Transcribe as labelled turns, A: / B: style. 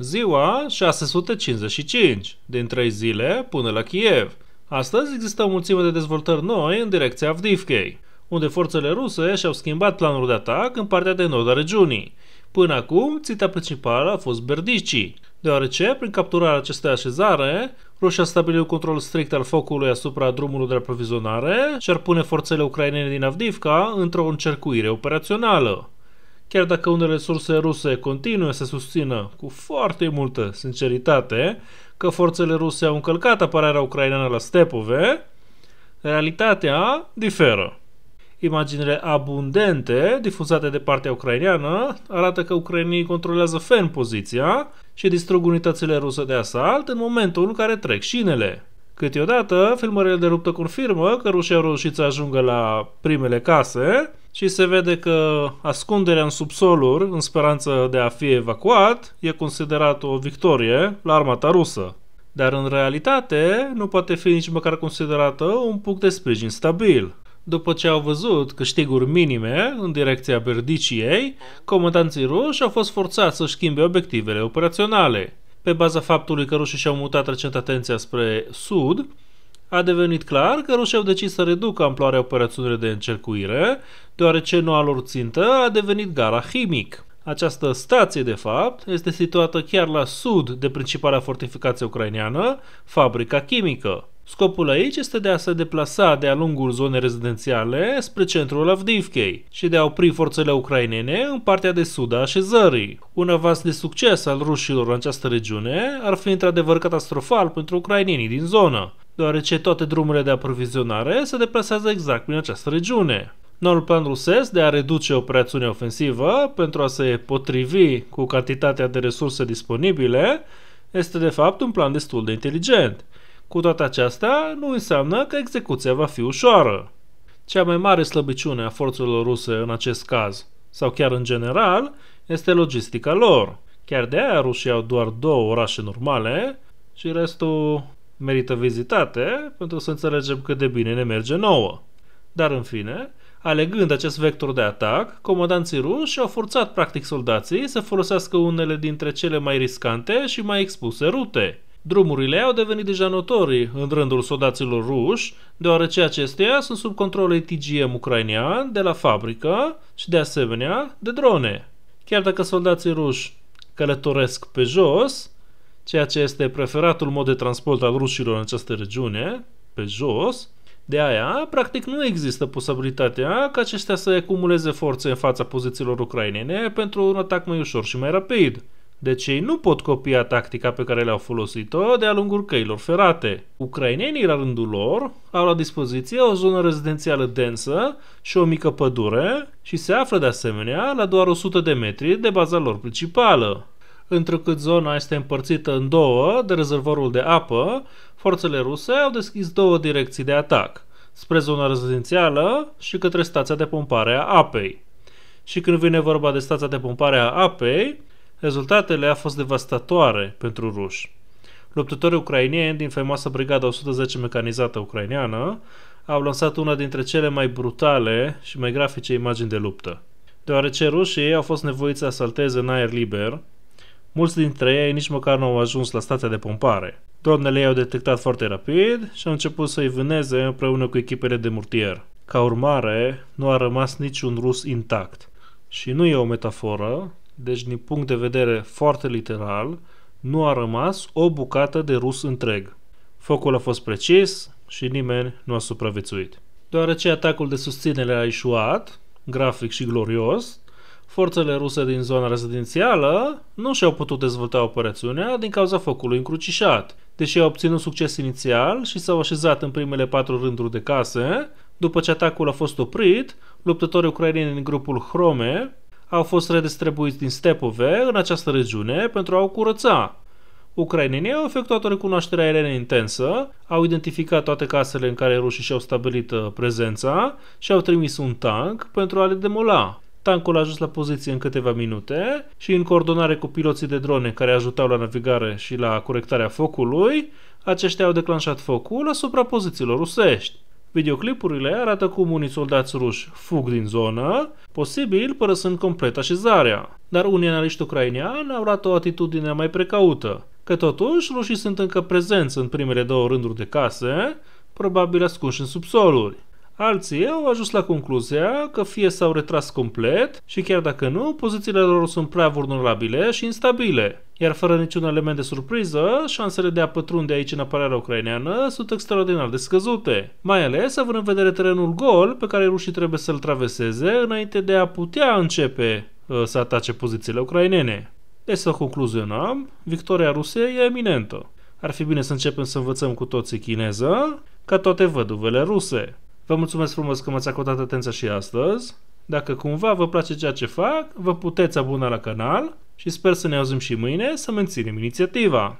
A: Ziua 655, din trei zile până la Kiev. Astăzi există o mulțime de dezvoltări noi în direcția Avdivkei, unde forțele ruse și-au schimbat planul de atac în partea de nord a regiunii. Până acum, țita principală a fost Berdici, deoarece, prin capturarea acestei așezare, Rusia a stabilit un control strict al focului asupra drumului de aprovizionare și ar pune forțele ucrainene din Avdivka într-o încercuire operațională chiar dacă unele surse ruse continuă să susțină cu foarte multă sinceritate că forțele ruse au încălcat apărarea ucraineană la stepove, realitatea diferă. Imaginile abundente difuzate de partea ucraineană arată că ucrainii controlează ferm poziția și distrug unitățile ruse de asalt în momentul în care trec șinele. Câteodată, filmările de luptă confirmă că rușii au reușit să ajungă la primele case, și se vede că ascunderea în subsoluri, în speranță de a fi evacuat, e considerat o victorie la armata rusă. Dar în realitate nu poate fi nici măcar considerată un punct de sprijin stabil. După ce au văzut câștiguri minime în direcția Berdiciei, comandanții ruși au fost forțați să schimbe obiectivele operaționale. Pe baza faptului că rușii și-au mutat recent atenția spre sud, a devenit clar că rușii au decis să reducă amploarea operațiunilor de încercuire, deoarece noua lor țintă a devenit gara chimic. Această stație, de fapt, este situată chiar la sud de principala fortificație ucraineană, fabrica chimică. Scopul aici este de a se deplasa de-a lungul zonei rezidențiale spre centrul Avdivkei și de a opri forțele ucrainene în partea de sud a așezării. Un avans de succes al rușilor în această regiune ar fi într-adevăr catastrofal pentru ucrainienii din zonă deoarece toate drumurile de aprovizionare se deplasează exact prin această regiune. Noul plan rusesc de a reduce operațiunea ofensivă pentru a se potrivi cu cantitatea de resurse disponibile este de fapt un plan destul de inteligent. Cu toate acestea, nu înseamnă că execuția va fi ușoară. Cea mai mare slăbiciune a forțelor ruse în acest caz, sau chiar în general, este logistica lor. Chiar de aia rușii au doar două orașe normale și restul merită vizitate pentru să înțelegem cât de bine ne merge nouă. Dar în fine, alegând acest vector de atac, comandanții ruși au forțat practic soldații să folosească unele dintre cele mai riscante și mai expuse rute. Drumurile au devenit deja notorii în rândul soldaților ruși, deoarece acestea sunt sub control TGM ucrainean de la fabrică și de asemenea de drone. Chiar dacă soldații ruși călătoresc pe jos, ceea ce este preferatul mod de transport al rușilor în această regiune, pe jos, de aia, practic, nu există posibilitatea ca aceștia să acumuleze forțe în fața pozițiilor ucrainene pentru un atac mai ușor și mai rapid. Deci ei nu pot copia tactica pe care le-au folosit-o de-a lungul căilor ferate. Ucrainenii, la rândul lor, au la dispoziție o zonă rezidențială densă și o mică pădure și se află de asemenea la doar 100 de metri de baza lor principală întrucât zona este împărțită în două de rezervorul de apă, forțele ruse au deschis două direcții de atac, spre zona rezidențială și către stația de pompare a apei. Și când vine vorba de stația de pompare a apei, rezultatele au fost devastatoare pentru ruși. Luptătorii ucrainieni din faimoasa brigada 110 mecanizată ucraineană au lansat una dintre cele mai brutale și mai grafice imagini de luptă. Deoarece rușii au fost nevoiți să asalteze în aer liber, Mulți dintre ei nici măcar nu au ajuns la stația de pompare. Dronele i au detectat foarte rapid și au început să-i vâneze împreună cu echipele de murtier. Ca urmare, nu a rămas niciun rus intact. Și nu e o metaforă, deci din punct de vedere foarte literal, nu a rămas o bucată de rus întreg. Focul a fost precis și nimeni nu a supraviețuit. Deoarece atacul de susținere a ieșuat, grafic și glorios, forțele ruse din zona rezidențială nu și-au putut dezvolta operațiunea din cauza focului încrucișat. Deși au obținut succes inițial și s-au așezat în primele patru rânduri de case, după ce atacul a fost oprit, luptătorii ucraineni din grupul Hrome au fost redistribuiți din Stepove în această regiune pentru a o curăța. Ucrainenii au efectuat o recunoaștere aeriană intensă, au identificat toate casele în care rușii și-au stabilit uh, prezența și au trimis un tank pentru a le demola. Tancul a ajuns la poziție în câteva minute și în coordonare cu piloții de drone care ajutau la navigare și la corectarea focului, aceștia au declanșat focul asupra pozițiilor rusești. Videoclipurile arată cum unii soldați ruși fug din zonă, posibil părăsând complet așezarea. Dar unii analiști ucrainiani au luat o atitudine mai precaută, că totuși rușii sunt încă prezenți în primele două rânduri de case, probabil ascunși în subsoluri. Alții au ajuns la concluzia că fie s-au retras complet și chiar dacă nu, pozițiile lor sunt prea vulnerabile și instabile. Iar fără niciun element de surpriză, șansele de a pătrunde aici în apărarea ucraineană sunt extraordinar de scăzute. Mai ales având în vedere terenul gol pe care rușii trebuie să-l traverseze înainte de a putea începe uh, să atace pozițiile ucrainene. Deci să concluzionăm, victoria Rusiei e eminentă. Ar fi bine să începem să învățăm cu toții chineză, ca toate văduvele ruse. Vă mulțumesc frumos că m-ați acordat atenția și astăzi. Dacă cumva vă place ceea ce fac, vă puteți abona la canal și sper să ne auzim și mâine să menținem inițiativa.